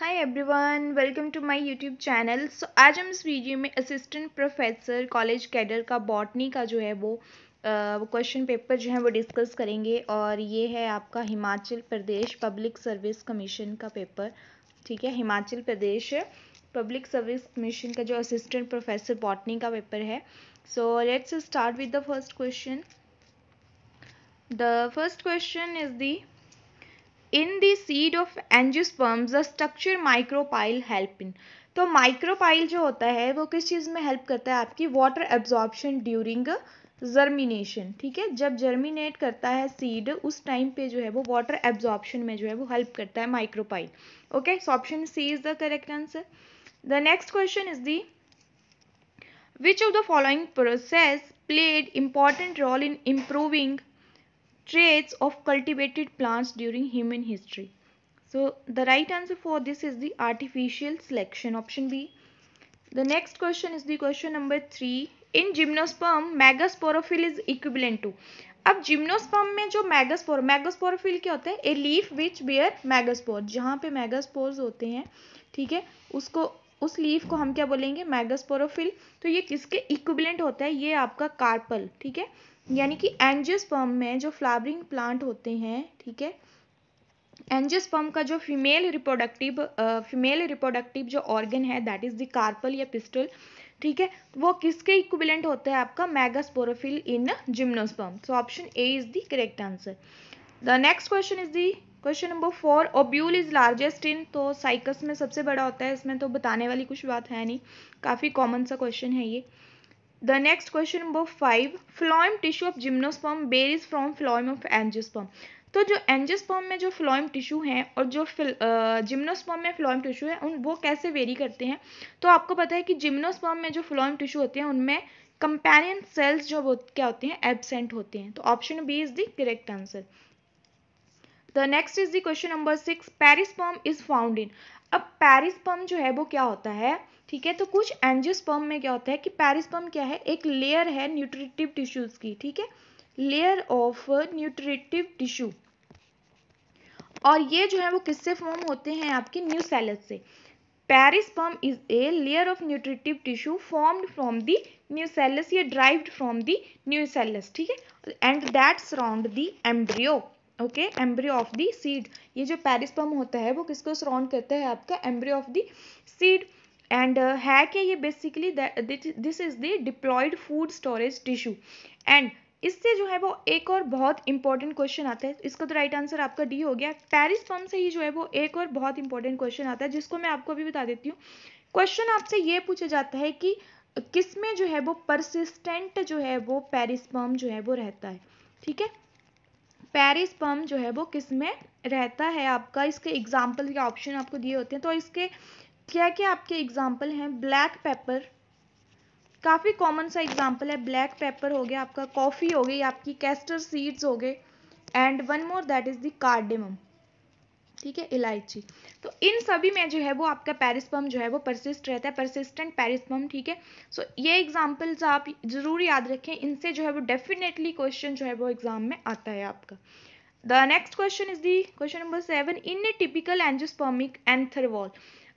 Hi everyone welcome to my YouTube channel so आज हम इस वीडियो में असिस्टेंट प्रोफेसर कॉलेज कैडर का बॉटनी का जो है वो क्वेश्चन पेपर जो है वो डिस्कस करेंगे और ये है आपका Himachal Pradesh public service commission का पेपर ठीक है Himachal Pradesh public service commission का जो असिस्टेंट प्रोफेसर बॉटनी का पेपर है so let's start with the first question the first question is the in the seed of angiosperms the structure micropyle help in तो micropyle जो होता है वो किस चीज़ में हेल्प करता है आपकी वाटर एब्जॉर्बशन ड्यूरिंग जर्मिनेशन ठीक है जब जर्मिनेट करता है सीड उस टाइम पे जो है वो वाटर एब्जॉर्बशन में जो है वो हेल्प करता है micropyle okay so option C is the correct answer the next question is the which of the following process played important role in improving traits of cultivated plants during human history. So the right answer for this is the artificial selection option B. The next question is the question number 3. In gymnosperm megasporophyll is equivalent to अब gymnosperm में जो मैगस्पोर मैगस्पोरोफिल क्या होता है a leaf which beer मैगस्पोर जहाँ पे मैगस्पोर्स होते हैं ठीक है उसको उस लीफ को हम क्या बोलेंगे मैगस्पोरोफिल तो ये किसके इक्विबलेंट होता है ये आपका कार्पल ठीक है यानी कि एंजियोस्पर्म में जो फ्लावरिंग प्लांट होते हैं ठीक है एंजियोस्पर्म का जो फीमेल रिप्रोडक्टिव फीमेल रिप्रोडक्टिव जो ऑर्गन है दैट इज द कार्पल या पिस्टल ठीक है वो किसके इक्विवेलेंट होता है आपका megasporophyll in gymnosperm so option A is the correct answer the next question is the question number four ovule is largest in तो साइकस में सबसे बड़ा होता है इसमें तो बताने वाली कुछ बात है नहीं काफ़ी कॉमन सा क्वेश्चन है ये The next question number five phloem tissue of gymnosperm varies from phloem of angiosperm. तो जो एंजियोस्पर्म में जो फ्लोइम टिश्यू हैं और जो जिम्नोस्पर्म में फ्लोइम टिश्यू है उन वो कैसे वेरी करते हैं तो आपको पता है कि जिम्नोस्पर्म में जो फ्लोइम टिश्यू होते हैं उनमें कंपेरियन सेल्स जो वो क्या होते हैं एबसेंट होते हैं तो option B is the correct answer the next is the question number six perisperm is found in अब पेरिस्पर्म जो है वो क्या होता है ठीक है तो कुछ एंजियोस्पर्म में क्या होता है कि पेरिस्पर्म क्या है एक लेयर है न्यूट्रिटिव टिश्यूज की ठीक है लेयर ऑफ न्यूट्रिटिव टिश्यू और ये जो है वो किससे फॉर्म होते हैं आपके न्यू सेलस से perisperm is a layer of nutritive tissue formed from the nucellus या derived from the nucellus ठीक है and that surround the embryo okay embryo of the seed ये जो पेरिस्पर्म होता है वो किसको सराउंड करता है आपका embryo of the seed and uh, है क्या ये basically this is the diploid food storage tissue and इससे जो है वो एक और बहुत इंपॉर्टेंट क्वेश्चन आता है इसका तो राइट आंसर आपका डी हो गया पेरिस फॉर्म से ही जो है वो एक और बहुत इंपॉर्टेंट क्वेश्चन आता है जिसको मैं आपको अभी बता देती हूँ क्वेश्चन आपसे ये पूछा जाता है कि किसमें जो है वो परसिस्टेंट जो है वो पेरिस्पर्म जो है वो रहता है ठीक है पेरिस्पर्म जो है वो किस में रहता है आपका इसके एग्जाम्पल के ऑप्शन आपको दिए होते हैं तो इसके क्या क्या आपके एग्जाम्पल हैं ब्लैक पेपर काफ़ी कॉमन सा एग्जाम्पल है ब्लैक पेपर हो गया आपका कॉफ़ी हो गई आपकी कैस्टर सीड्स हो गए and one more that is the cardamom ठीक है इलायची तो इन सभी में जो है वो आपका पेरिस्पम जो है वो परसिस्ट रहता है परसिस्टेंट पेरिसपम ठीक है सो ये एग्जाम्पल्स आप ज़रूर याद रखें इनसे जो है वो डेफिनेटली क्वेश्चन जो है वो एग्जाम में आता है आपका the next question is the question number seven in a typical angiospermic anther wall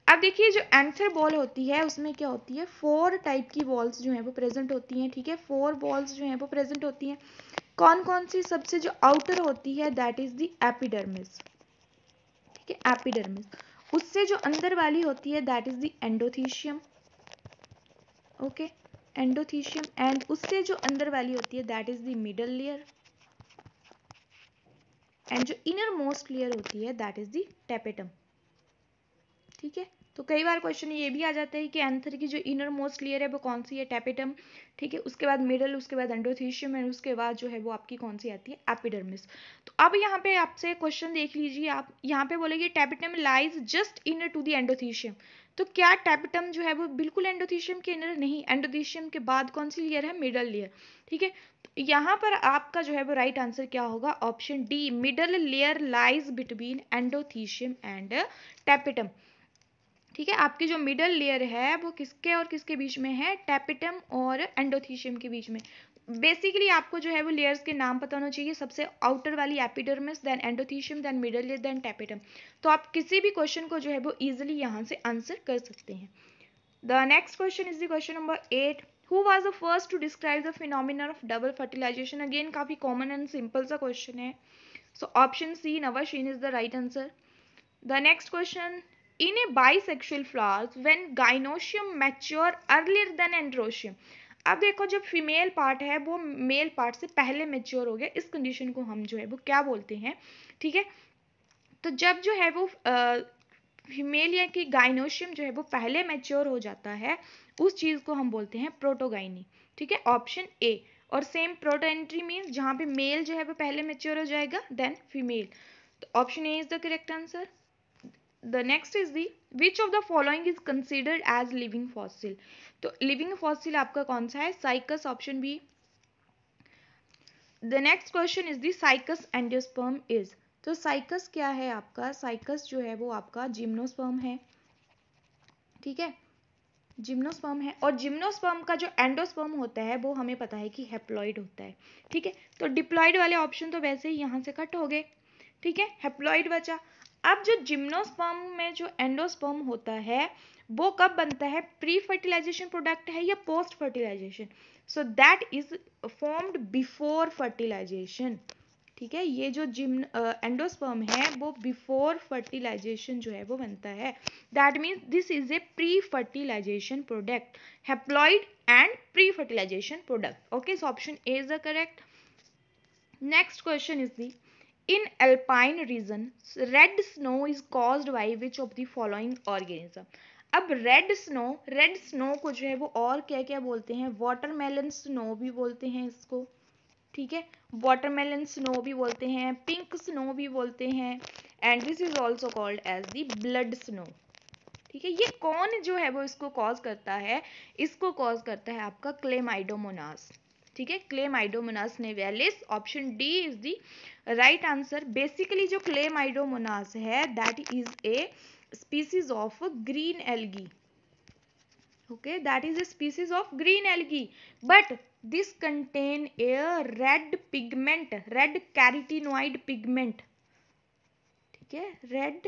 अब देखिए जो एंथर बॉल होती है उसमें क्या होती है फोर टाइप की बॉल्स जो हैं वो प्रेजेंट होती हैं ठीक है फोर बॉल्स जो हैं वो प्रेजेंट होती हैं कौन कौन सी सबसे जो आउटर होती है दैट इज दी एपिडर्मिस ठीक है एपिडर्मिस उससे जो अंदर वाली होती है that is the endothecium okay endothecium and उससे जो अंदर वाली होती है that is the middle layer and जो इनर मोस्ट लेयर होती है दैट इज दी टेपेटम ठीक है तो कई बार क्वेश्चन ये भी आ जाते हैं कि एंथर की जो इनर मोस्ट लेयर है वो कौन सी है टैपिटम ठीक है उसके बाद मिडल उसके बाद एंडोथीशियम एंड उसके बाद जो है वो आपकी कौन सी आती है एपिडर्मिस तो अब यहाँ पे आपसे क्वेश्चन देख लीजिए आप यहाँ पे बोलेगी tapetum lies just inner to the endothecium तो क्या टैपिटम जो है वो बिल्कुल एंडोथीशियम के इनर नहीं एंडोथीशियम के बाद कौन सी लेयर है मिडल लेयर ठीक है तो यहाँ पर आपका जो है वो राइट आंसर क्या होगा option D middle layer lies between endothecium and tapetum ठीक है आपकी जो मिडल लेयर है वो किसके और किसके बीच में है टैपिटम और एंडोथीशियम के बीच में बेसिकली आपको जो है वो लेयर्स के नाम पता होना चाहिए सबसे आउटर वाली epidermis then endothecium then middle layer then tapetum तो आप किसी भी क्वेश्चन को जो है वो ईजिली यहाँ से आंसर कर सकते हैं the next question is the question number eight who was the first to describe the phenomena of double fertilization again काफ़ी कॉमन एंड सिंपल सा क्वेश्चन है सो ऑप्शन सी शीन is the right answer the next question in a bisexual flowers when gynosium mature earlier than androsium अब देखो जब female part है वो male part से पहले मेच्योर हो गया इस कंडीशन को हम जो है वो क्या बोलते हैं ठीक है तो जब जो है वो फीमेल या कि गाइनोशियम जो है वो पहले मेच्योर हो जाता है उस चीज़ को हम बोलते हैं प्रोटोगाइनी ठीक है ऑप्शन ए और सेम प्रोटो एंट्री मीन्स जहाँ पे मेल जो है वो पहले मेच्योर हो जाएगा देन फीमेल तो option A is the correct answer the next is the which of the following is considered as living fossil तो living fossil आपका कौन सा है Cycas option B the next question is the Cycas endosperm is तो Cycas क्या है आपका cycas जो है वो आपका जिम्नोस्पर्म है ठीक है जिम्नोस्पर्म है और जिम्नोस्पर्म का जो एंडोस्पर्म होता है वो हमें पता है कि हेप्लॉइड होता है ठीक है तो डिप्लॉइड वाले ऑप्शन तो वैसे ही यहाँ से कट हो गए ठीक है हेप्लॉइड बचा अब जो जिम्नोस्पर्म में जो एंडोस्पर्म होता है वो कब बनता है प्री फर्टिलाइजेशन प्रोडक्ट है या post fertilization so that is formed before fertilization ठीक है ये जो जिम एंडोस्पर्म है वो बिफोर फर्टिलाइजेशन जो है वो बनता है that means this is a pre fertilization product haploid and pre fertilization product okay so option A is the correct next question is the in alpine region red snow is caused by which of the following organism अब red snow red snow को जो है वो और क्या क्या बोलते हैं वाटरमेलन स्नो भी बोलते हैं इसको ठीक है वाटरमेलन स्नो भी बोलते हैं पिंक स्नो भी बोलते हैं and this is also called as the blood snow ठीक है ये कौन जो है वो इसको कॉज करता है इसको कॉज करता है आपका क्लेमाइडोमोनास ठीक है Chlamydomonas nivalis option D is the right answer basically जो क्लेम आइडोमोनास है that is a species of green algae okay that is a species of green algae but this contain a red pigment red carotenoid pigment ठीक है red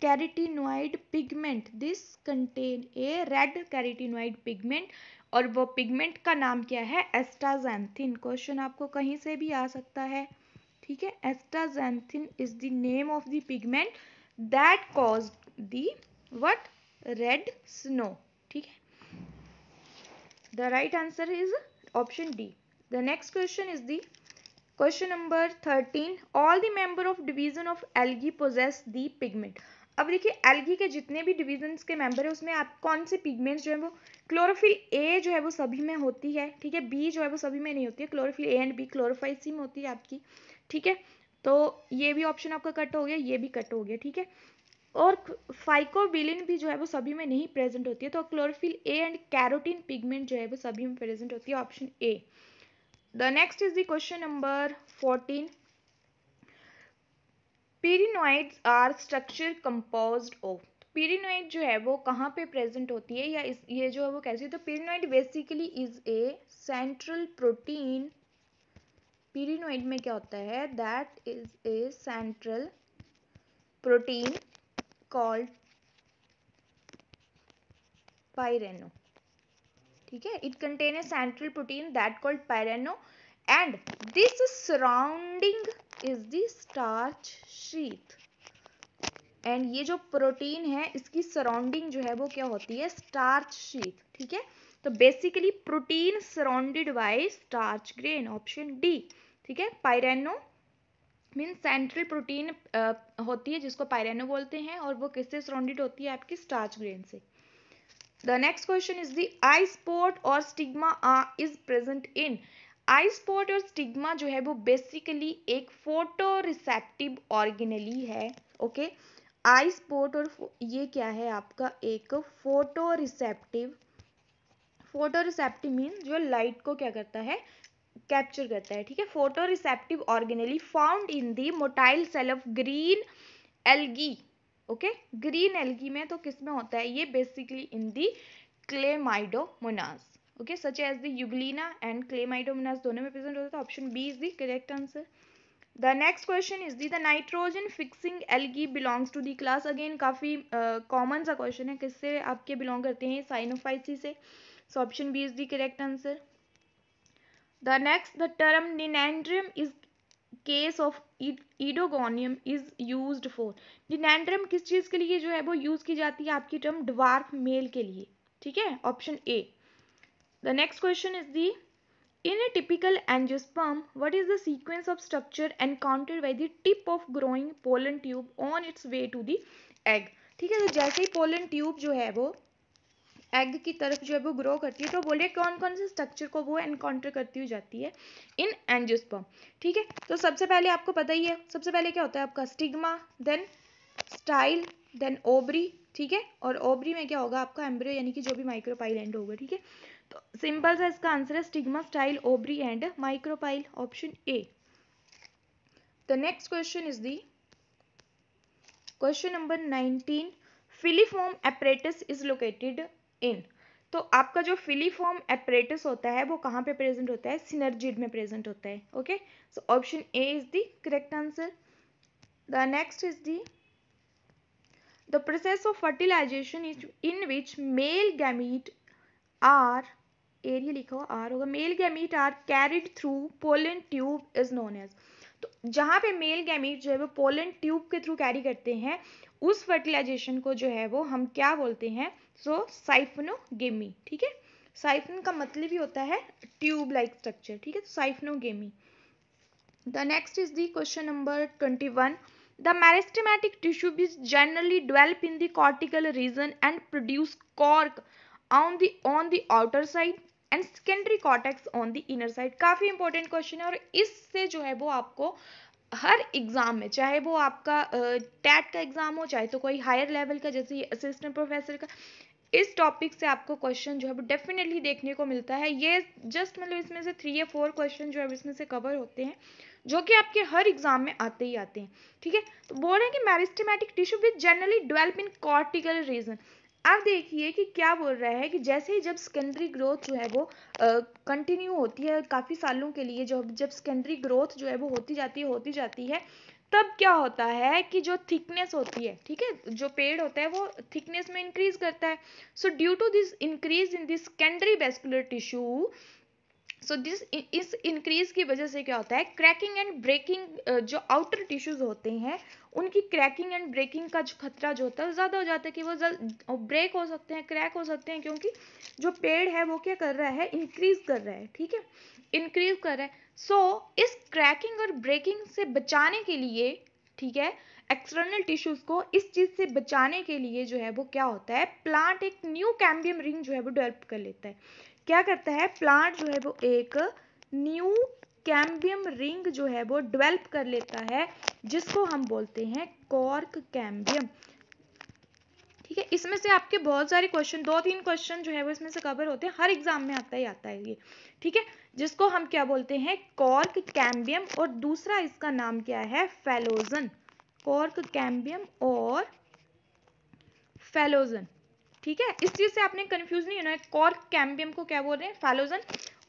carotenoid pigment this contain a red carotenoid pigment और वो pigment का नाम क्या है एस्टाजैंथिन question आपको कहीं से भी आ सकता है ठीक है astaxanthin is the name of the pigment that cause the what red snow ठीक है the right answer is option D the next question is the question number thirteen all the member of division of algae possess the pigment अब देखिए algae के जितने भी divisions के member है उसमें आप कौन से पिगमेंट्स जो है वो क्लोरोफिल ए जो है वो सभी में होती है ठीक है बी जो है वो सभी में नहीं होती है chlorophyll A and B chlorophyll C में होती है आपकी ठीक है तो ये भी ऑप्शन आपका कट हो गया ये भी कट हो गया ठीक है और फाइकोबिलिन भी जो है वो सभी में नहीं प्रेजेंट होती है तो chlorophyll A and carotene pigment जो है वो सभी में प्रेजेंट होती है option A the next is the question number fourteen pyrenoids are structure compose of pyrenoid जो है वो कहाँ पे प्रेजेंट होती है या इस ये जो है वो कैसी तो pyrenoid basically is a central protein pyrenoid में क्या होता है that is a central protein called pyrenin ठीक है it contain a central protein that called pyrenin and this surrounding is the starch sheath and ये जो प्रोटीन है इसकी सराउंडिंग जो है वो क्या होती है स्टार्च शीथ ठीक है तो basically protein surrounded by starch grain option D ठीक है पायरेनो मीन सेंट्रल प्रोटीन होती है जिसको पायरेनो बोलते हैं और वो किससे सराउंडेड होती है आपकी स्टार्च ग्रेन से the next question is the eye spot और stigma is present in eye spot और स्टिग्मा जो है वो बेसिकली एक फोटो रिसेप्टिव ऑर्गेनली है ओके आई स्पॉट और ये क्या है आपका एक photo receptive photo receptive mean जो लाइट को क्या करता है कैप्चर करता है ठीक है photo receptive organelle found in the motile cell of green algae okay green algae में तो किस में होता है ये basically in the Chlamydomonas okay such as the Euglena and Chlamydomonas दोनों में प्रेजेंट होता था option B is the correct answer the next question is the the nitrogen fixing algae belongs to the class again काफ़ी common सा question है किससे आपके belong करते हैं साइनोफाइसी से so option B is the correct answer the next the term nannandrium is case of Oedogonium is use for nannandrium किस चीज़ के लिए जो है वो यूज़ की जाती है आपकी टर्म डवार्फ मेल के लिए ठीक है option A The next question is the in a typical angiosperm, what is the sequence of structure encountered by the tip of growing pollen tube on its way to the egg? ठीक है तो जैसे ही pollen tube जो है वो egg की तरफ जो है वो ग्रो करती है तो बोले कौन कौन से स्ट्रक्चर को वो एनकाउंटर करती हुई जाती है इन एंजियोस्पर्म ठीक है तो सबसे पहले आपको पता ही है सबसे पहले क्या होता है आपका stigma then style then ovary ठीक है और ओबरी में क्या होगा आपका एम्ब्रियो यानी कि जो भी माइक्रोपाइलैंड होगा ठीक है तो सिंपल सा इसका आंसर है stigma style ovary and micropyle option A the next question is the question number 19 filiform apparatus is located in तो आपका जो फिलीफॉर्म एपरेटस होता है वो कहाँ पे प्रेजेंट होता है सिनर्जिड में प्रेजेंट होता है okay so option A is the correct answer the next is the the process of fertilization is in which male gamete are area लिखा हुआ आर होगा male gamete are carried through pollen tube is known as तो जहाँ पे male gamete जो है वो pollen tube के थ्रू कैरी करते हैं उस फर्टिलाइजेशन को जो है वो हम क्या बोलते हैं सो साइफनोगेमी ठीक है साइफन का मतलब ही होता है ट्यूब लाइक स्ट्रक्चर ठीक है तो siphonogamy the next is the question number twenty one the meristematic tissue बीज generally developed in cortical region and produce cork on the on the outer side and secondary cortex on the inner side काफ़ी important question है और इससे जो है वो आपको हर exam में चाहे वो आपका टैट uh, का एग्ज़ाम हो चाहे तो कोई हायर लेवल का जैसे असिस्टेंट प्रोफेसर का इस टॉपिक से आपको क्वेश्चन जो है वो डेफिनेटली देखने को मिलता है ये जस्ट मतलब इसमें से थ्री या फोर क्वेश्चन जो है इसमें से कवर होते हैं जो कि आपके हर एग्जाम में आते ही आते हैं ठीक है तो बोल रहे हैं कि meristematic tissue with generally develop in cortical region आप देखिए कि क्या बोल रहा है कि जैसे ही जब सेकेंडरी ग्रोथ जो है वो कंटिन्यू होती है काफ़ी सालों के लिए जो जब सेकेंडरी ग्रोथ जो है वो होती जाती है होती जाती है तब क्या होता है कि जो थिकनेस होती है ठीक है जो पेड़ होता है वो थिकनेस में इंक्रीज करता है so due to this increase in this secondary vascular tissue so this इस इंक्रीज की वजह से क्या होता है क्रैकिंग एंड ब्रेकिंग जो आउटर टिश्यूज होते हैं उनकी क्रैकिंग एंड ब्रेकिंग का जो खतरा जो होता है ज़्यादा हो जाता है कि वो ब्रेक हो सकते हैं क्रैक हो सकते हैं क्योंकि जो पेड़ है वो क्या कर रहा है इंक्रीज कर रहा है ठीक है इंक्रीज कर रहा है सो so, इस क्रैकिंग और ब्रेकिंग से बचाने के लिए ठीक है एक्सटर्नल टिश्यूज को इस चीज से बचाने के लिए जो है वो क्या होता है प्लांट एक न्यू कैम्बियम रिंग जो है वो डेवलप कर लेता है क्या करता है प्लांट जो है वो एक न्यू कैम्बियम रिंग जो है वो डेवलप कर लेता है जिसको हम बोलते हैं कॉर्क कैम्बियम ठीक है इसमें से आपके बहुत सारे क्वेश्चन दो तीन क्वेश्चन जो है वो इसमें से कवर होते हैं हर एग्जाम में आता ही आता है ये ठीक है जिसको हम क्या बोलते हैं कॉर्क कैम्बियम और दूसरा इसका नाम क्या है फेलोजन कॉर्क कैम्बियम और फेलोजन ठीक है इस चीज से आपने कंफ्यूज नहीं होना है कॉर्क कैम्बियम को क्या बोल रहे हैं फैलोजन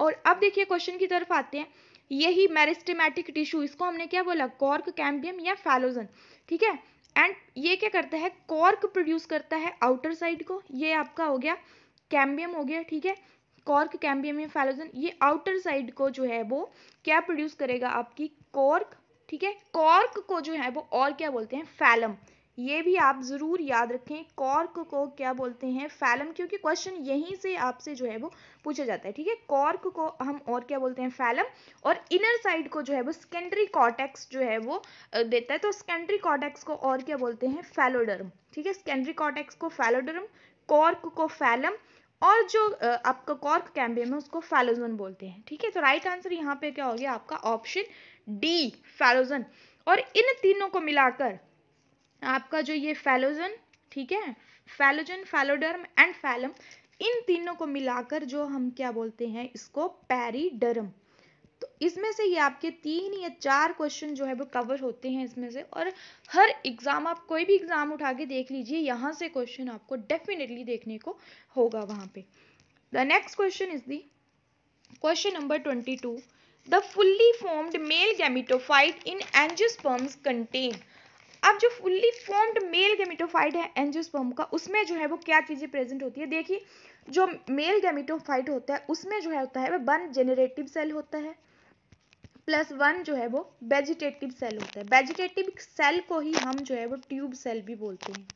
और अब देखिए क्वेश्चन की तरफ आते हैं यही मैरिस्टेमेटिक टिश्यू इसको हमने क्या बोला कॉर्क कैम्बियम या फैलोजन ठीक है एंड ये क्या करता है कॉर्क प्रोड्यूस करता है आउटर साइड को ये आपका हो गया कैम्बियम हो गया ठीक है कॉर्क कैम्बियम या फैलोजन ये आउटर साइड को जो है वो क्या प्रोड्यूस करेगा आपकी कॉर्क ठीक है कॉर्क को जो है वो और क्या बोलते हैं फैलम ये भी आप ज़रूर याद रखें कॉर्क को क्या बोलते हैं फैलम क्योंकि क्वेश्चन यहीं से आपसे जो है वो पूछा जाता है ठीक है कॉर्क को हम और क्या बोलते हैं फैलम और इनर साइड को जो है वो सेकेंडरी कॉटेक्स जो है वो देता है तो सेकेंडरी कॉटेक्स को और क्या बोलते हैं फैलोडर्म ठीक है सेकेंडरी कॉटेक्स को फैलोडर्म कॉर्क को फैलम और जो आपका कॉर्क कैम्बियम है उसको फैलोजन बोलते हैं ठीक है तो राइट आंसर यहाँ पे क्या हो गया आपका ऑप्शन डी फैलोजन और इन तीनों को मिलाकर आपका जो ये फैलोजन ठीक है फैलोजन फैलोडर्म एंड फैलम इन तीनों को मिलाकर जो हम क्या बोलते हैं इसको पैरीडर्म तो इसमें से ये आपके तीन या चार क्वेश्चन जो है वो कवर होते हैं इसमें से और हर एग्ज़ाम आप कोई भी एग्ज़ाम उठा के देख लीजिए यहाँ से क्वेश्चन आपको डेफिनेटली देखने को होगा वहां पे the next question is the question number twenty two the fully formed male gametophyte in angiosperms contain अब जो फुल्ली फॉर्म्ड मेल गेमिटोफाइट है एंजियोस्पर्म का उसमें जो है वो क्या चीज़ें प्रेजेंट होती है देखिए जो मेल गेमिटोफाइट होता है उसमें जो है होता है वो वन जेनरेटिव सेल होता है प्लस वन जो है वो वेजिटेटिव सेल होता है वेजिटेटिव सेल को ही हम जो है वो ट्यूब सेल भी बोलते हैं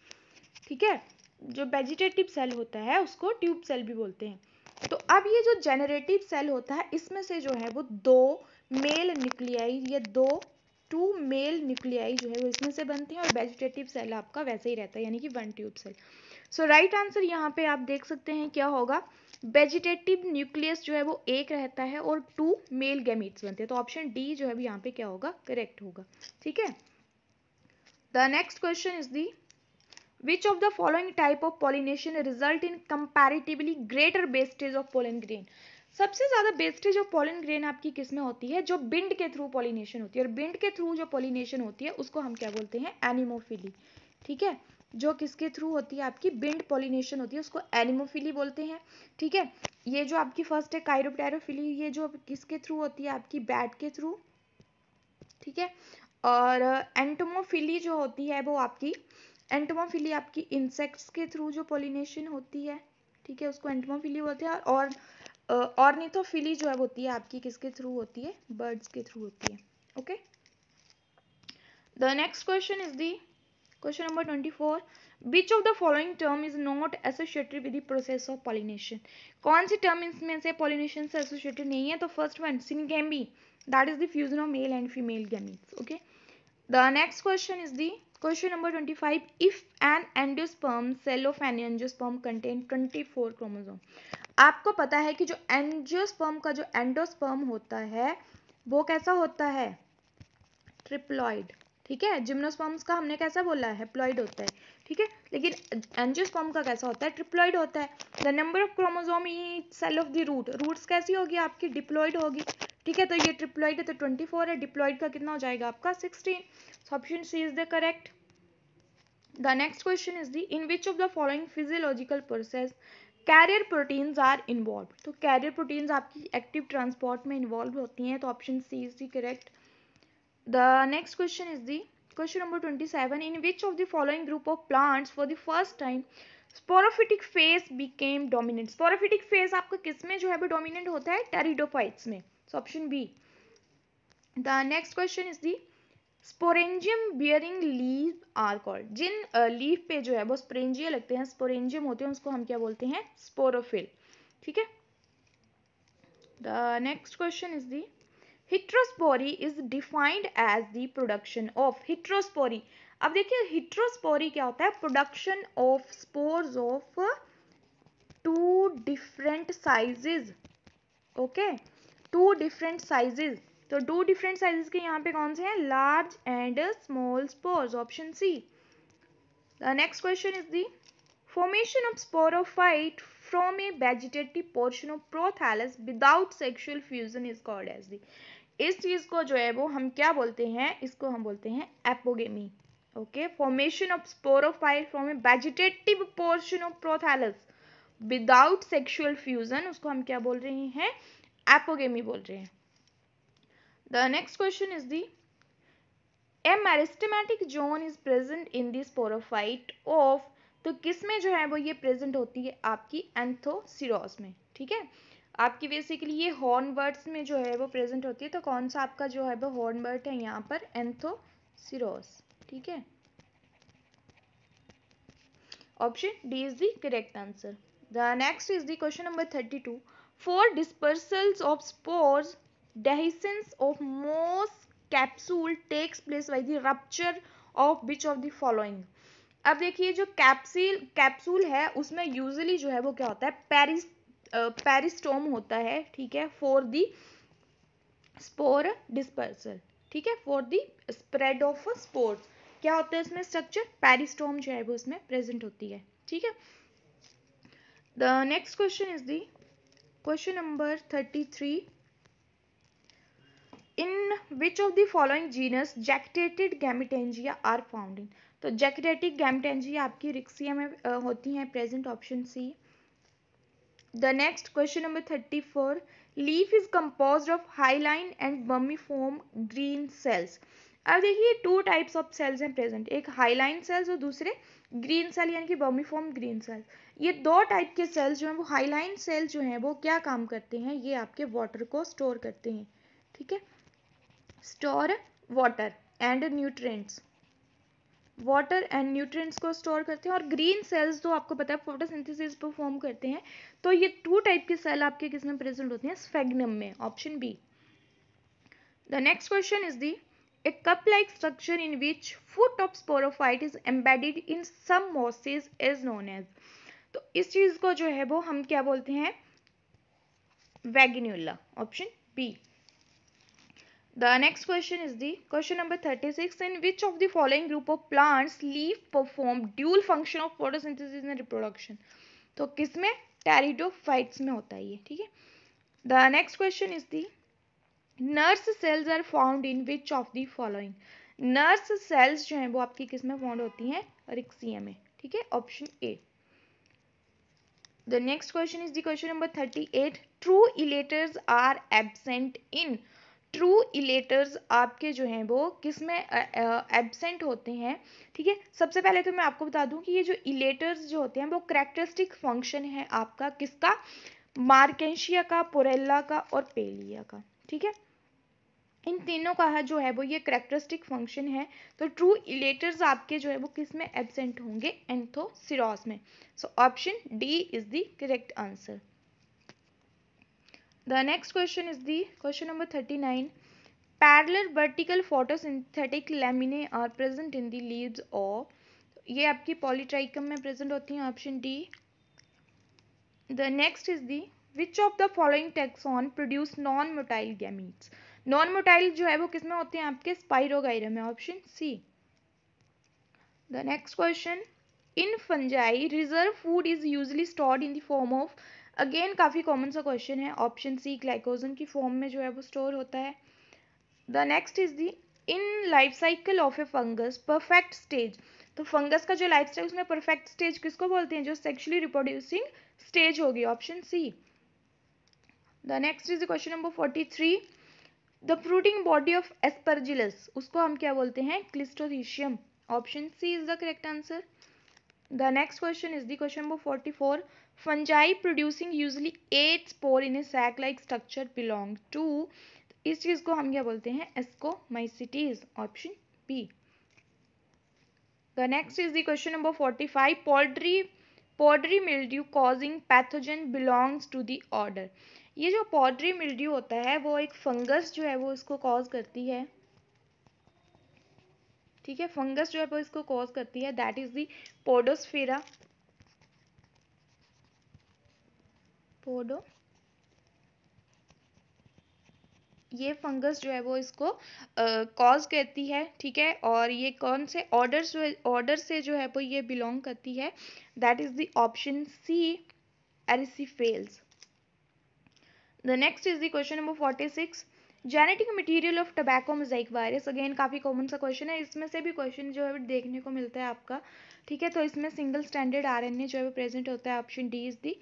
ठीक है जो वेजिटेटिव सेल होता है उसको ट्यूब सेल भी बोलते हैं तो अब ये जो जेनरेटिव सेल होता है इसमें से जो है वो दो मेल न्यूक्लियाई या दो टू मेल न्यूक्लियाई जो है वो इसमें से बनती हैं और वेजिटेटिव सेल आपका वैसे ही रहता है यानी कि one tube cell so right answer यहाँ पे आप देख सकते हैं क्या होगा वेजिटेटिव न्यूक्लियस जो है वो एक रहता है और टू मेल गैमीट्स बनते हैं तो ऑप्शन डी जो है यहाँ पे क्या होगा करेक्ट होगा ठीक है the next question is the which of the following type of pollination result in comparatively greater wastage of pollen grain सबसे ज़्यादा बेस्टेज जो पॉलन ग्रेन आपकी किसमें होती है जो बिंड के थ्रू पॉलिनेशन होती है और बिंड के थ्रू जो पॉलिनेशन होती है उसको हम क्या बोलते हैं एनिमोफिली ठीक है जो किसके थ्रू होती है आपकी बिंड पॉलिनेशन होती है उसको एनिमोफिली बोलते हैं ठीक है ये जो आपकी फर्स्ट है कायरोप्टेरोफिली ये जो किसके थ्रू होती है आपकी बैट के थ्रू ठीक है और एंटोमोफिली uh, जो होती है वो आपकी एंटोमोफिली आपकी इंसेक्ट्स के थ्रू जो पॉलिनेशन होती है ठीक है उसको एंटोमोफिली बोलते हैं और, और ऑर्निथोफिली तो जो है होती है आपकी किसके थ्रू होती है बर्ड्स के थ्रू होती है okay the next question is the question number twenty four which of the following term is not associated with the process of pollination कौन सी टर्म इसमें से पॉलिनेशन से एसोसिएटेड नहीं है तो first one syngamy that is the fusion of male and female gametes okay the next question is the Question number 25. If an endosperm cell of an contain twenty four chromosome आपको पता है कि जो angiosperm का जो endosperm होता है वो कैसा होता है ट्रिप्लॉइड ठीक है जिम्नोस्पर्म्स का हमने कैसा बोला है प्लॉइड होता है ठीक है लेकिन एंजियोस्पर्म का कैसा होता है ट्रिप्लॉइड होता है the number of chromosome cell of the root roots कैसी होगी आपकी डिप्लॉइड होगी ठीक है तो ये ट्रिप्लॉइड है तो 24 है डिप्लॉइड का कितना हो जाएगा आपका 16 So option C is the correct. The next question is the in which of the following physiological process carrier proteins are involve तो कैरियर प्रोटीन्स आपकी एक्टिव ट्रांसपोर्ट में इन्वॉल्व होती हैं तो option C is the correct the next question is the question number twenty seven in which of the following group of plants for the first time sporophytic phase became dominant sporophytic phase आपका किस में जो है dominant होता है pteridophytes में so option B the next question is the sporangium bearing leave are called जिन leave पे जो है वो स्पोरेंजिय लगते हैं स्पोरेंजियम होते हैं उसको हम क्या बोलते हैं स्पोरोफिल ठीक है the next question is the heterospory is defined as the production of heterospory अब देखिए हिट्रोस्पोरी क्या होता है production of spores of two different sizes okay two different sizes तो दो डिफरेंट साइजेस के यहाँ पे कौन से हैं large and small spores option C the next question is the formation of sporophyte from a vegetative portion of prothallus without sexual fusion is called as the इस चीज को जो है वो हम क्या बोलते हैं इसको हम बोलते हैं apogamy okay formation of sporophyte from a vegetative portion of prothallus without sexual fusion उसको हम क्या बोल रहे हैं एपोगेमी बोल रहे हैं The next question is the a meristematic zone is present in the sporophyte of तो किस में जो है वो ये प्रेजेंट होती है आपकी एंथोसिरोज में ठीक है आपकी बेसिकली ये हॉर्नबर्ड्स में जो है वो प्रेजेंट होती है तो कौन सा आपका जो है वो हॉर्नबर्ड है यहाँ पर एंथोसिरोज ठीक है option D is the correct answer the next is the question number thirty two for dispersals of spores dehiscence of most capsule takes place by the rupture of which of the following अब देखिए जो कैप्सिल capsule है उसमें usually जो है वो क्या होता है पेरिस पेरिस्टोम होता है ठीक है फॉर दी स्पोर डिस्पर्सल ठीक है for the spread of spore क्या होता है इसमें स्ट्रक्चर पेरिस्टोम जो है वो इसमें प्रेजेंट होती है ठीक है the next question is the question number thirty three in which of the following genus jacketed gametangia are found in तो जैकटेटिक गैमिटेंजिया आपकी रिक्सिया में होती हैं present option C the next question number thirty four leaf is composed of hyaline and बमी बमीफोम green cells अब देखिए two types of cells हैं प्रेजेंट एक हाईलाइन सेल्स और दूसरे ग्रीन सेल यानी कि बमी फॉर्म ग्रीन सेल्स ये दो टाइप के सेल्स जो हैं वो हाईलाइन सेल्स जो हैं वो क्या काम करते हैं ये आपके वाटर को स्टोर करते हैं ठीक है store water and nutrients water and nutrients को स्टोर करते हैं और ग्रीन सेल्स जो आपको पता है फोटोसिंथेसिस परफॉर्म करते हैं तो ये टू टाइप के सेल आपके किसमें प्रेजेंट होते हैं स्फेगनम में option B the next question is the a cup like structure in which foot of sporophyte is embedded in some mosses is known as तो इस चीज को जो है वो हम क्या बोलते हैं vaginula option B The next question is the question number 36. In which of the following group of plants leaf perform dual function of photosynthesis and reproduction? तो किस में टेरिडोफाइट्स में होता है ये ठीक है the next question is the nurse cells are found in which of the following nurse cells जो हैं वो आपकी किस में फाउंड होती हैं रिक्सिया में ठीक है option A the next question is the question number thirty eight true elaters are absent in true elaters आपके जो हैं वो किस में एबसेंट होते हैं ठीक है सबसे पहले तो मैं आपको बता दूं कि ये जो इलेटर्स जो होते हैं वो करेक्टरिस्टिक फंक्शन है आपका किसका मार्केशिया का पोरेला का और पेलिया का ठीक है इन तीनों का जो है वो ये करेक्टरिस्टिक फंक्शन है तो ट्रू इलेटर्स आपके जो है वो किस में एबसेंट होंगे एंथोसिरोस में so option D is the correct answer The next question is the question number 39. Parallel vertical photosynthetic laminae are present in the leaves of ये आपकी पॉलीट्राइकम में प्रेजेंट होती हैं option D the next is the which of the following taxon produce non motile gametes non motile जो है वो किसमें होते हैं आपके स्पाइरोगाइरा में option C the next question in fungi reserve food is usually stored in the form of again काफ़ी common सा क्वेश्चन है ऑप्शन सी ग्लाइकोजन की फॉर्म में जो है वो स्टोर होता है the next is the in life cycle of a fungus perfect stage तो फंगस का जो लाइफ स्टाइल उसमें परफेक्ट स्टेज किसको बोलते हैं जो सेक्शुअली रिप्रोड्यूसिंग स्टेज होगी option C the next is the question number forty three the fruiting body of Aspergillus उसको हम क्या बोलते हैं cleistothecium option C is the correct answer The next question is the question number 44. Fungi producing usually eight spore in a sac-like structure belong to इस चीज को हम क्या बोलते हैं एस्को Ascomycetes option B the next is the question number 45 poultry poultry mildew causing pathogen belongs to the order ये जो पोल्ट्री मिल्ड्यू होता है वो एक फंगस जो है वो इसको कॉज करती है ठीक है फंगस जो है वो इसको कॉज करती है दैट इज दी पोडोस्फेरा पोडो ये फंगस जो है वो इसको कॉज करती है ठीक है और ये कौन से ऑर्डर जो ऑर्डर से जो है वो ये बिलोंग करती है that is the option C Erysiphales the next is the question number forty six genetic material of tobacco mosaic virus again काफ़ी कॉमन सा क्वेश्चन है इसमें से भी क्वेश्चन जो है देखने को मिलता है आपका ठीक है तो इसमें सिंगल स्टैंडर्ड आरएनए जो है प्रेजेंट होता है option D is the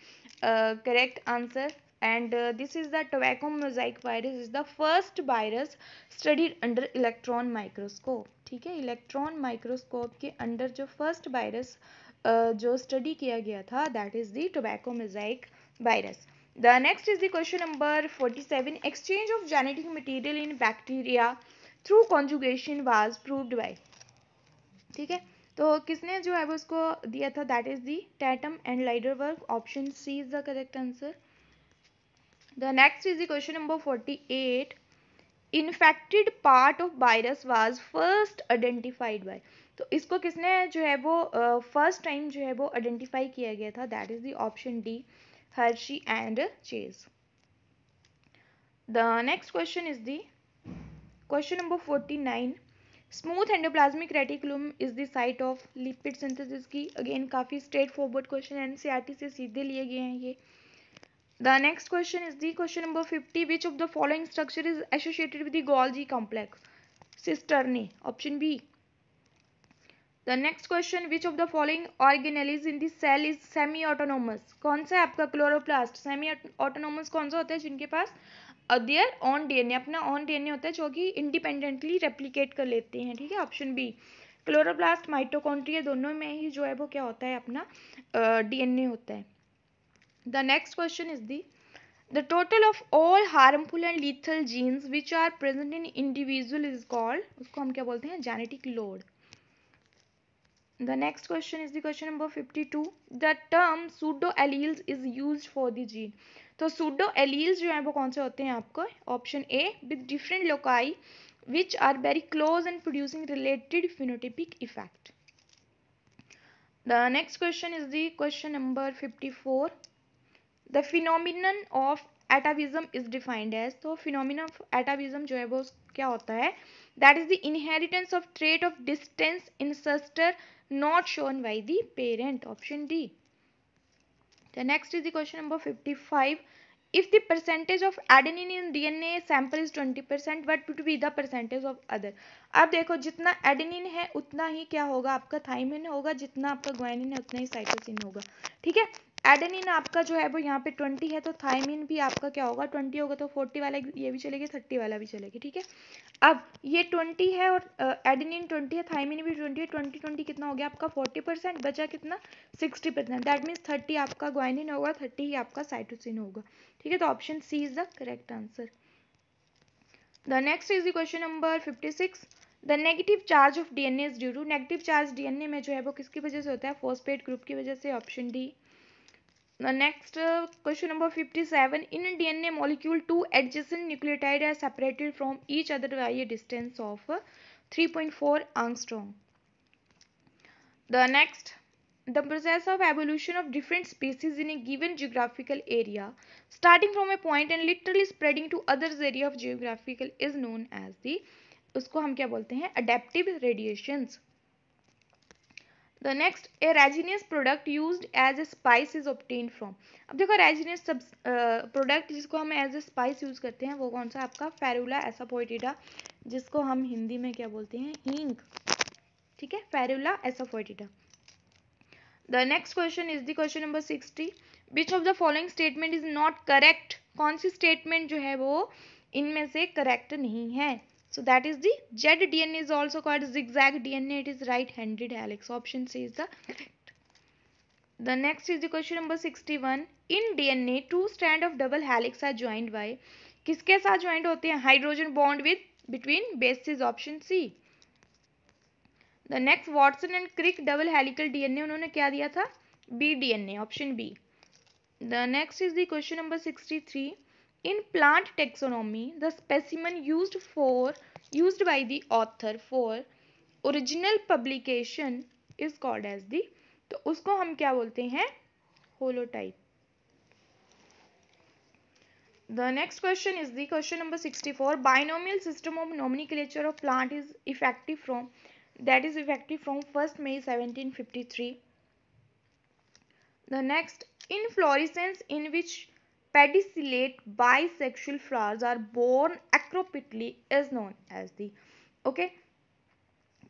correct answer and this is the tobacco mosaic virus is the first virus studied under electron microscope ठीक है इलेक्ट्रॉन माइक्रोस्कोप के अंडर जो फर्स्ट वायरस uh, जो study किया गया था that is the tobacco mosaic virus The next is the question number 47. Exchange of genetic material in bacteria through conjugation was proved by. ठीक है तो किसने जो है वो उसको दिया था that is the Tatum and Lederberg work option C is the correct answer the next is the question number forty eight infected part of virus was first identified by तो इसको किसने जो है वो फर्स्ट uh, टाइम जो है वो identify किया गया था that is the option D Hershey and Chase. The next question is the question number 49. Smooth endoplasmic reticulum is the site of lipid synthesis की अगेन काफ़ी स्ट्रेट फॉरवर्ड क्वेश्चन एनसीईआरटी से सीधे लिए गए हैं ये the next question is the question number fifty which of the following structure is associated with the Golgi complex cisternae option B the next question which of the following organelles in this cell is semi autonomous कौन सा है आपका chloroplast semi autonomous कौन सा होता है जिनके पास अदियर ऑन डीएनए अपना ऑन डीएनए होता है जो कि इंडिपेंडेंटली रेप्लीकेट कर लेते हैं ठीक है ऑप्शन बी क्लोरोप्लास्ट माइटोकॉन्ट्रिया दोनों में ही जो है वो क्या होता है अपना डीएनए uh, होता है the next question is the the total of all harmful and lethal genes which are present in individual is called उसको हम क्या बोलते हैं genetic load The next question is the question number 52. The term pseudo alleles is used for the gene. तो pseudo alleles जो हैं वो कौन से होते हैं आपको option A with different loci which are very close and producing related phenotypic effect. The next question is the question number 54. The phenomenon of atavism is defined as तो फिनोमिना ऑफ एटाविज्म जो है वो क्या होता है that is the inheritance of trait of distance ancestor not shown by the parent option D. The next is the question number 55. If the percentage of adenine in DNA sample is 20% what would be the percentage of other? ab dekho jitna adenine hai utna hi kya hoga aapka thymine hoga jitna aapka guanine hai utna hi cytosine hoga theek hai adenine आपका जो है वो यहाँ पे twenty है तो thymine भी आपका क्या होगा ट्वेंटी होगा तो फोर्टी वाला ये भी चलेगी थर्टी वाला भी चलेगी ठीक है अब ये ट्वेंटी है और एडेनिन ट्वेंटी है थाइमिन भी ट्वेंटी है ट्वेंटी ट्वेंटी कितना हो गया आपका फोर्टी परसेंट बचा कितना sixty percent that means thirty आपका ग्वाइनिन होगा थर्टी ही आपका साइटोसिन होगा ठीक है तो option C is the correct answer the next is the question number fifty six the negative charge of DNA is due to negative charge DNA में जो है वो किसकी वजह से होता है फोस्पेट ग्रुप की वजह से option D next question number fifty seven in DNA molecule two adjacent nucleotide are separated from each other by a distance of three point four the next the process of evolution of different species in a given geographical area starting from a point and literally spreading to others area of geographical is known as the उसको हम क्या बोलते हैं adaptive radiations the next a resinous product use as a spice is obtain from अब देखो resinous product जिसको हम as a spice use करते हैं वो कौन सा आपका फेरूला एसाफोइटिडा जिसको हम हिंदी में क्या बोलते हैं हींग ठीक है Ferula asafoetida the next question is the question number sixty which of the following statement is not correct कौन सी स्टेटमेंट जो है वो इनमें से करेक्ट नहीं है So that is the Z DNA is also called zigzag DNA. It is right-handed helix. Option C is the correct. The next is the question number 61. In DNA, two strand of double helix are joined by किसके साथ joint होते हैं hydrogen bond with between bases option C the next Watson and Crick double helical DNA उन्होंने क्या दिया था B DNA option B the next is the question number sixty In plant taxonomy, the specimen used for used by the author for original publication is called as the तो उसको हम क्या बोलते हैं holotype the next question is the question number 64 binomial system of nomenclature of plant is effective from that is effective from 1st may 1753 the next inflorescence in which pedicellate bisexual flowers are borne acropitally is known as the okay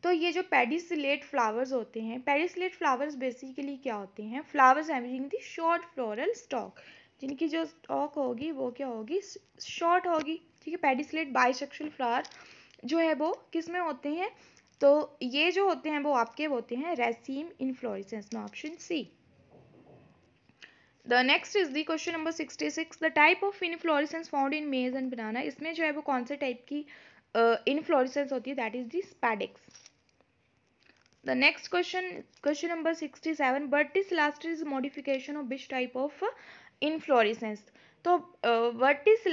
तो ये जो pedicellate flowers होते हैं pedicellate flowers basically क्या होते हैं flowers having the short floral stalk जिनकी जो स्टॉक होगी वो क्या होगी शॉर्ट होगी ठीक है पेडिसिलेट बाइसेक्सुअल फ्लावर जो है वो किस में होते हैं तो ये जो होते हैं वो आपके होते हैं रेसीम इन फ्लोरिसेंस में option C the next is the question number sixty six the type of inflorescence found in maize and बनाना इसमें जो है वो कौन से टाइप की इनफ्लोरिसेंस uh, होती है that is the spadix the next the next question question number 67 verticillastris is modification of which type of inflorescence तो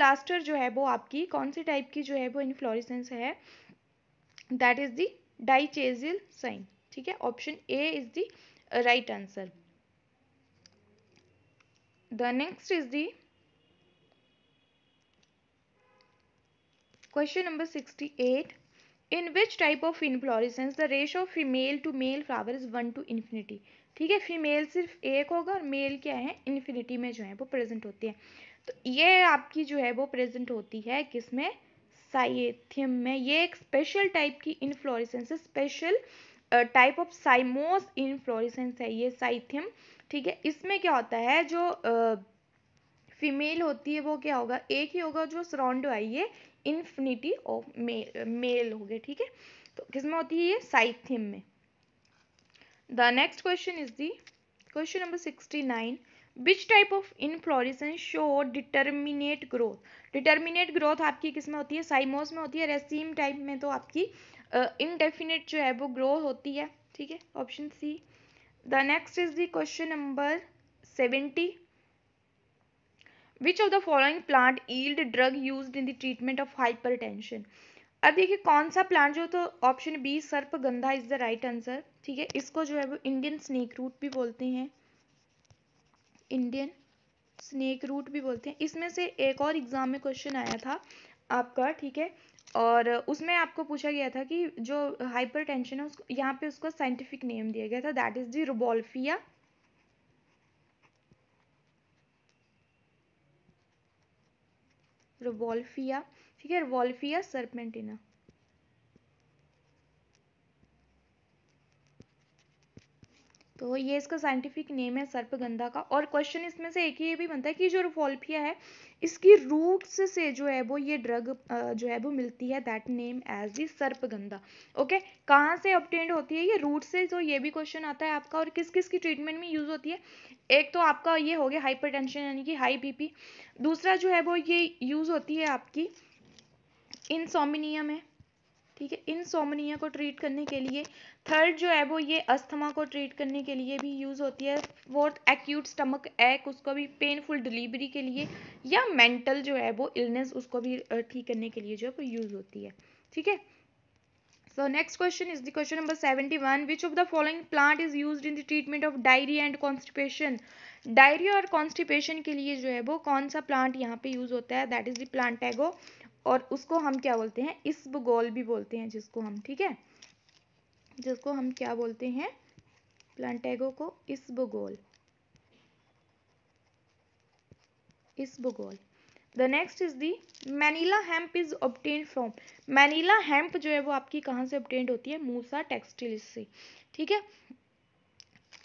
लास्टर जो है वो आपकी कौन सी टाइप की जो है वो इन्फ्लोरिसेंस है that is the dichasial cyme ठीक है option A is the right answer the next is the question number 68 in which type of inflorescence the ratio of female to male flower is 1 to infinity ठीक है female सिर्फ एक होगा और mail क्या है इन्फिनिटी में जो है वो प्रेजेंट होते हैं तो ये आपकी जो है वो प्रेजेंट होती है किसमें साइथियम में ये एक स्पेशल टाइप की इनफ्लोरिसेंस है special type of cymose inflorescence है ये साइथियम ठीक है इसमें क्या होता है जो आ, फीमेल होती है वो क्या होगा एक ही होगा जो सराउंड आई है इन्फिनिटी ऑफ मेल हो गए ठीक है तो किसमें होती है ये साइथियम में the next question is the question number sixty nine which type of inflorescence show determinate growth determinate growth आपकी किस में होती है साइमोस में होती है रेसीम टाइप में तो आपकी इनडेफिनेट uh, जो है वो ग्रोथ होती है ठीक है option C the next is the question number 70 which of the following plant yield drug used in the treatment of hypertension अब देखिए कौन सा प्लांट जो तो option B Sarpagandha is the right answer ठीक है इसको जो है वो इंडियन स्नेक रूट भी बोलते हैं इंडियन स्नेक रूट भी बोलते हैं इसमें से एक और एग्जाम में क्वेश्चन आया था आपका ठीक है और उसमें आपको पूछा गया था कि जो हाइपर टेंशन है उसको यहाँ पे उसको साइंटिफिक नेम दिया गया था दैट इज दी रुबोल्फिया रुबोल्फिया ठीक है रुबोल्फिया सर्पेंटिना तो ये इसका साइंटिफिक नेम है सर्पगंधा का और क्वेश्चन इसमें से एक ही ये भी बनता है कि जो रुफोल्फिया है इसकी रूट्स से जो है वो ये ड्रग जो है वो मिलती है that name as the Sarpagandha okay कहाँ से ऑप्टेंड होती है ये रूट से तो ये भी क्वेश्चन आता है आपका और किस किस की ट्रीटमेंट में यूज़ होती है एक तो आपका ये हो गया हाइपर यानी कि हाई बी दूसरा जो है वो ये यूज़ होती है आपकी इंसोमिनिया में ठीक है सोमनिया को ट्रीट करने के लिए थर्ड जो है वो ये अस्थमा को ट्रीट करने के लिए भी यूज़ होती है फोर्थ एक्यूट स्टमक एक उसको भी पेनफुल डिलीवरी के लिए या मेंटल जो है वो इलनेस उसको भी ठीक करने के लिए जो है वो यूज़ होती है ठीक है so next question is the question number seventy one which of the following plant is use in the treatment of diarrhoea and constipation diarrhoea और कॉन्स्टिपेशन के लिए जो है वो कौन सा प्लांट यहाँ पे यूज होता है दैट इज द प्लांटेगो और उसको हम क्या बोलते हैं इसबगोल भी बोलते हैं जिसको हम ठीक है जिसको हम क्या बोलते हैं प्लांटेगो को isabgol isabgol the next is the Manila hemp is obtain from Manila hemp जो है वो आपकी कहाँ से ऑप्टेंड होती है मूसा टेक्सटाइल से ठीक है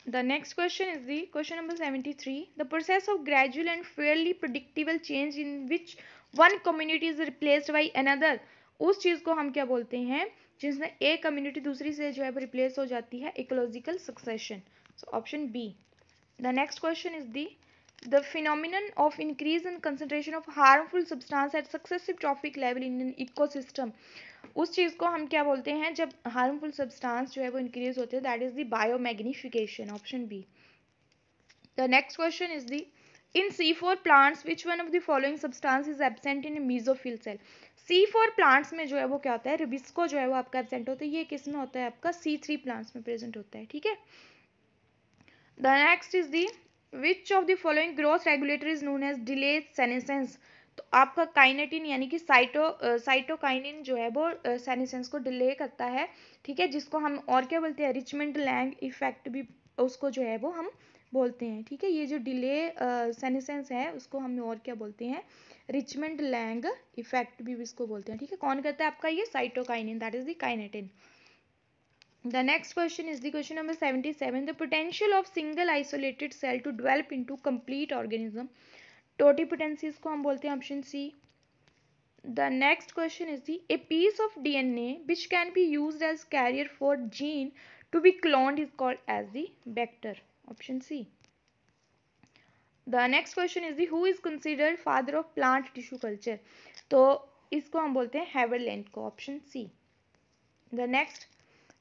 the next question is the question number 73 the process of gradual and fairly predictable change in which one community is replaced by another उस चीज़ को हम क्या बोलते हैं जिसमें एक कम्युनिटी दूसरी से जो है रिप्लेस हो जाती है ecological succession so option B the next question is the the phenomenon of increase in concentration of harmful substance at successive trophic level in an ecosystem उस चीज़ को हम क्या बोलते हैं जब हार्मफुल सब्सटेंस जो है वो इंक्रीज होते हैं that is the biomagnification option B the next question is the in C four plants which one of the following substance is absent in mesophyll cell C four plants में जो है वो क्या होता है रिबिस्को जो है वो आपका एबसेंट होता है ये किस में होता है आपका सी थ्री प्लांट्स में प्रेजेंट होता है ठीक है the next is which of the following growth regulator is known as delayed senescence तो आपका काइनेटिन यानी कि साइटो साइटोकाइनिन जो है वो सैनिसेंस को डिले करता है ठीक है जिसको हम और क्या बोलते हैं रिचमेंट लैंग इफेक्ट भी उसको जो है वो हम बोलते हैं ठीक है ये जो डिले सेनिसेंस है उसको हम और क्या बोलते हैं रिचमेंट लैंग इफेक्ट भी इसको बोलते हैं ठीक है कौन करता है आपका ये cytokinin that is the kinetin the next question is the question number 77 the potential of single isolated cell to develop into complete organism totipotencies को हम बोलते हैं option C the next question is the a piece of D N A which can be use as carrier for gene to be cloned is called as the vector option C the next question is the who is considered father of plant tissue culture तो इसको हम बोलते हैं हेवर को option C the next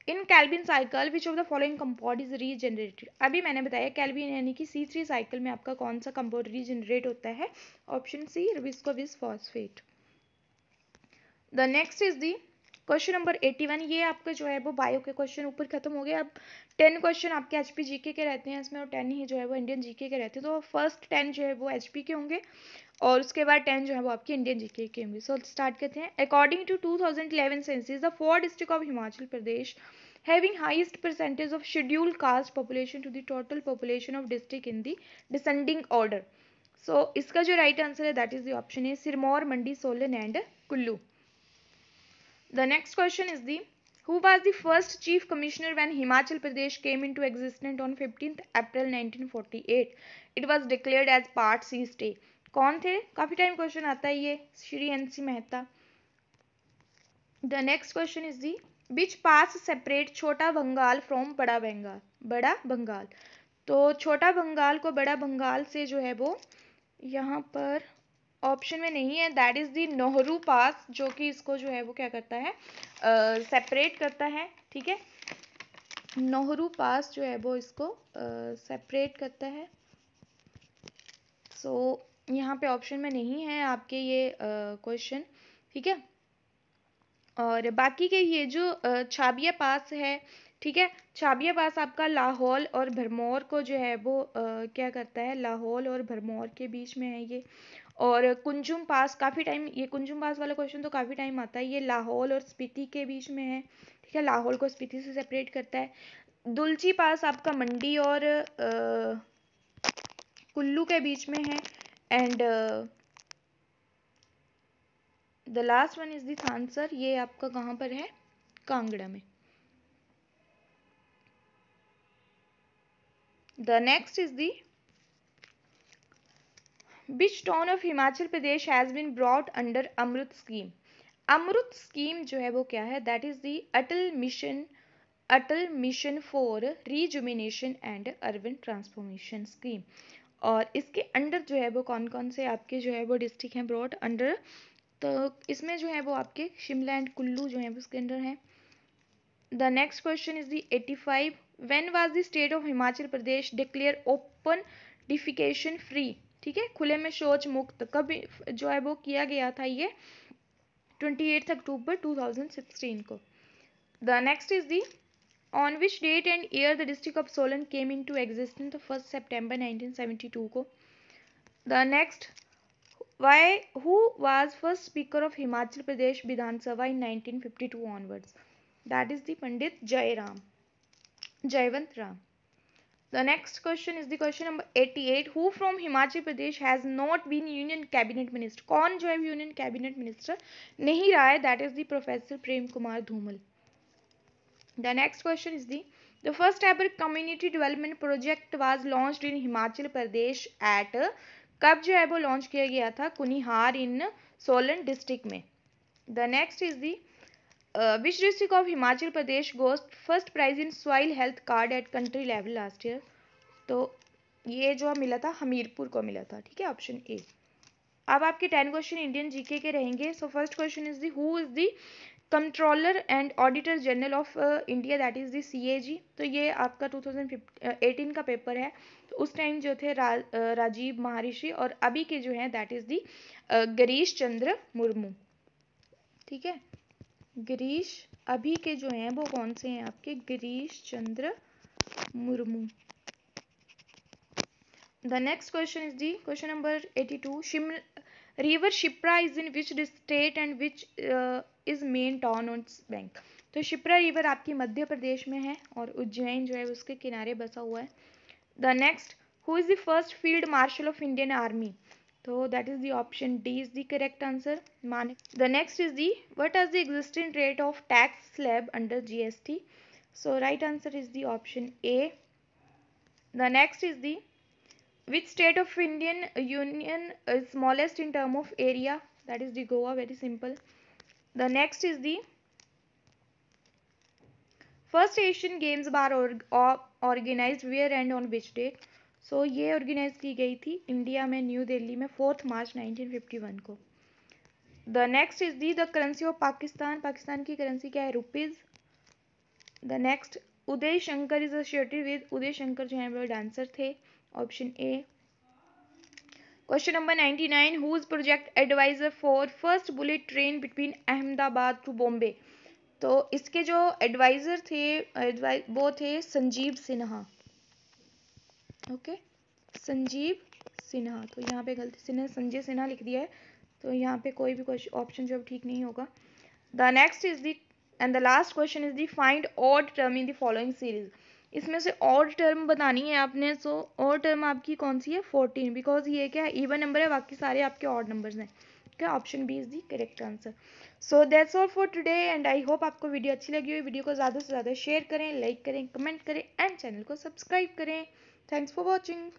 in Calvin cycle which of the following compound is regenerated अभी मैंने बताया कैल्बिन यानी कि सी थ्री साइकिल में आपका कौन सा कंपाउंड रीजनरेट होता है ऑप्शन सी रिस्को विस्कोविस phosphate the next is the question number eighty one ये आपका जो है वो बायो के क्वेश्चन ऊपर खत्म हो गए अब टेन क्वेश्चन आपके एच पी जी के रहते हैं इसमें और टेन ही जो है वो इंडियन जीके के रहते हैं तो फर्स्ट टेन जो है वो एच पी के होंगे और उसके बाद टेन जो है वो आपकी इंडियन जी के होंगे सो स्टार्ट करते हैं according to 2011 thousand eleven census the four district of Himachal Pradesh having highest percentage of scheduled caste population to the population of district in the descending order so इसका जो राइट आंसर है that is the option Sirmaur Mandi Solan and Kullu the next question is the who was the first chief commissioner when Himachal Pradesh came into existence on fifteenth April nineteen forty eight it was declared as part C state कौन थे काफ़ी time question आता है ये Shri N C Mehta the next question is the which pass separate Chhota Bangal from बड़ा बंगाल बड़ा बंगाल तो छोटा बंगाल को बड़ा बंगाल से जो है वो यहाँ पर ऑप्शन में नहीं है दैट इज़ दी नोहरू पास जो कि इसको जो है वो क्या करता है सेपरेट uh, करता है ठीक है नोहरू पास जो है वो इसको सेपरेट uh, करता है सो so, यहाँ पे ऑप्शन में नहीं है आपके ये क्वेश्चन ठीक है और बाकी के ये जो छाबिया पास है ठीक है छाबिया पास आपका लाहौल और भरमौर को जो है वो आ, क्या करता है लाहौल और भरमौर के बीच में है ये और कुंजुम पास काफ़ी टाइम ये कुंजुम पास वाला क्वेश्चन तो काफ़ी टाइम आता है ये लाहौल और स्पीति के बीच में है ठीक है लाहौल को स्पीति से सेपरेट करता है दुलची पास आपका मंडी और आ, कुल्लू के बीच में है and the last one is this answer ये आपका कहाँ पर है कांगड़ा में the next is the which town of Himachal Pradesh has been brought under Amrut scheme Amrut scheme जो है वो क्या है that is the Atal mission Atal mission for rejuvenation and urban transformation scheme और इसके अंडर जो है वो कौन कौन से आपके जो है वो डिस्ट्रिक्ट हैं ब्रॉड अंडर तो इसमें जो है वो आपके शिमला एंड कुल्लू जो है उसके अंडर हैं the next question is the eighty five when was the state of Himachal Pradesh declare open defecation free ठीक है खुले में शौच मुक्त कब जो है वो किया गया था ये twenty eighth October two thousand sixteen को the next is the On which date and year the district of Solan came into existence? Existence first September nineteen seventy two को the next why who was first speaker of himachal pradesh vidhan sabha in 1952 onwards that is the pandit jairam jaivant the next question is the question number 88 who from himachal pradesh has not been union cabinet minister kaun jo union cabinet minister nahi raha hai that is the professor prem kumar dhumal The next question is the the first ever community development project was launched in Himachal Pradesh at कब जो है वो launch किया गया था Kunihar in Solan district में the next is the which district of Himachal Pradesh got first prize in soil health card at country level last year तो ये जो मिला था हमीरपुर को मिला था ठीक है ऑप्शन ए अब आपके टेन क्वेश्चन इंडियन जीके के रहेंगे so first question is the who is the controller and auditor general of India that is the C तो ये आपका टू एटीन uh, का पेपर है तो उस टाइम जो थे रा, राजीव uh, महर्षि और अभी के जो हैं that is the Girish Chandra Murmu ठीक है गिरीश अभी के जो हैं वो कौन से हैं आपके Girish Chandra Murmu the next question is the question number eighty two river river Shipra is in which state and which is main town on bank तो शिप्रा रिवर आपकी मध्य प्रदेश में है और उज्जैन जो है उसके किनारे बसा हुआ है the next who is the first field marshal of Indian army तो that is the option D is the correct answer माने the next is the what are the existing rate of tax slab under G S T so right answer is the option a the next is the which state of indian union is smallest in term of area that is the goa very The next is the first Asian Games बार organized where and on which date? So so, ये organize की गई थी India में new Delhi में fourth March 1951 को the next is the the currency of Pakistan Pakistan की currency क्या है rupees the next Uday Shankar is associated with Uday Shankar जो हैं वो डांसर थे option A question number ninety nine who's project advisor for first bullet train between Ahmedabad to Bombay तो इसके जो एडवाइज़र थे वो थे संजीव सिन्हा ओके संजीव सिन्हा तो यहाँ पे गलती सिन्हा संजय सिन्हा लिख दिया है तो यहाँ पे कोई भी ऑप्शन जो ठीक नहीं होगा the next is the and the last question is the find odd term in the following series इसमें से और टर्म बतानी है आपने सो और टर्म आपकी कौन सी है फोर्टीन बिकॉज ये क्या है ईवन नंबर है बाकी सारे आपके और नंबर्स हैं क्या option B is the correct answer so that's all for today and I hope आपको वीडियो अच्छी लगी हुई वीडियो को ज़्यादा से ज़्यादा शेयर करें लाइक करें कमेंट करें एंड चैनल को सब्सक्राइब करें थैंक्स फॉर वॉचिंग